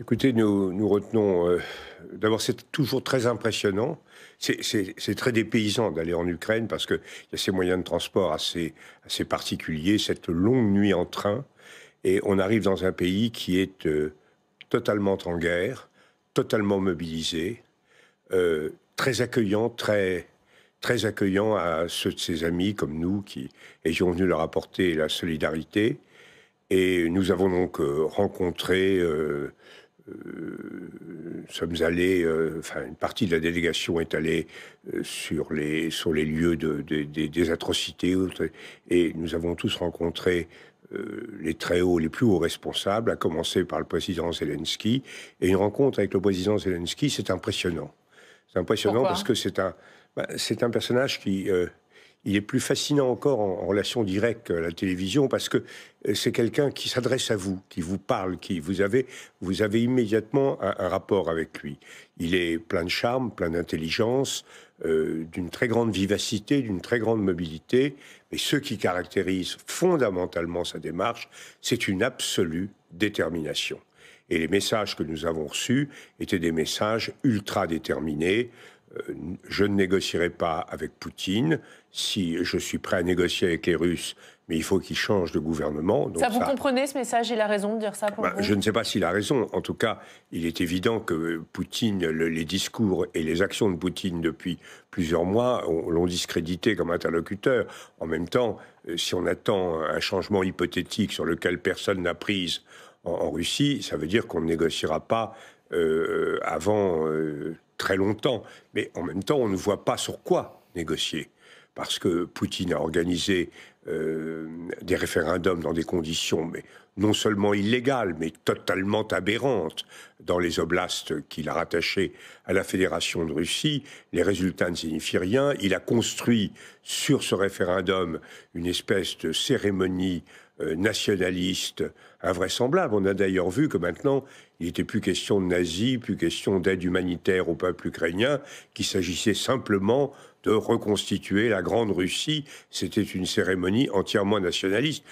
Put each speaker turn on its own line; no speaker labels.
Écoutez, nous, nous retenons. Euh, d'abord, c'est toujours très impressionnant. C'est très dépaysant d'aller en Ukraine parce qu'il y a ces moyens de transport assez, assez particuliers, cette longue nuit en train. Et on arrive dans un pays qui est euh, totalement en guerre, totalement mobilisé, euh, très accueillant, très, très accueillant à ceux de ses amis comme nous qui ont venu leur apporter la solidarité. Et nous avons donc rencontré nous euh, sommes allés, euh, enfin une partie de la délégation est allée euh, sur les, sur les lieux de, des atrocités et nous avons tous rencontré les très hauts, les plus hauts responsables, à commencer par le président Zelensky. Et une rencontre avec le président Zelensky, c'est impressionnant. C'est impressionnant parce que c'est un, bah, c'est un personnage qui, il est plus fascinant encore en, relation directe à la télévision parce que euh, c'est quelqu'un qui s'adresse à vous, qui vous parle, qui vous avez, vous avez immédiatement un, rapport avec lui. Il est plein de charme, plein d'intelligence, euh, d'une très grande vivacité, d'une très grande mobilité. Mais ce qui caractérise fondamentalement sa démarche, c'est une absolue détermination. Et les messages que nous avons reçus étaient des messages ultra déterminés. Euh, je ne négocierai pas avec Poutine. Si je suis prêt à négocier avec les Russes, mais il faut qu'ils changent de gouvernement. Donc ça, vous comprenez ce message Il a raison de dire ça pour bah, Je ne sais pas s'il a raison. En tout cas, il est évident que Poutine, les discours et les actions de Poutine depuis plusieurs mois l'ont discrédité comme interlocuteur. En même temps, euh, si on attend un changement hypothétique sur lequel personne n'a prise en, Russie, ça veut dire qu'on ne négociera pas euh, avant très longtemps. Mais en même temps, on ne voit pas sur quoi négocier. Parce que Poutine a organisé euh, des référendums dans des conditions mais non seulement illégales, mais totalement aberrantes dans les oblasts qu'il a rattachés à la Fédération de Russie. Les résultats ne signifient rien. Il a construit sur ce référendum une espèce de cérémonie euh, nationaliste invraisemblable. On a d'ailleurs vu que maintenant, il n'était plus question de nazis, plus question d'aide humanitaire au peuple ukrainien, qu'il s'agissait simplement de reconstituer la Grande Russie. C'était une cérémonie entièrement nationaliste.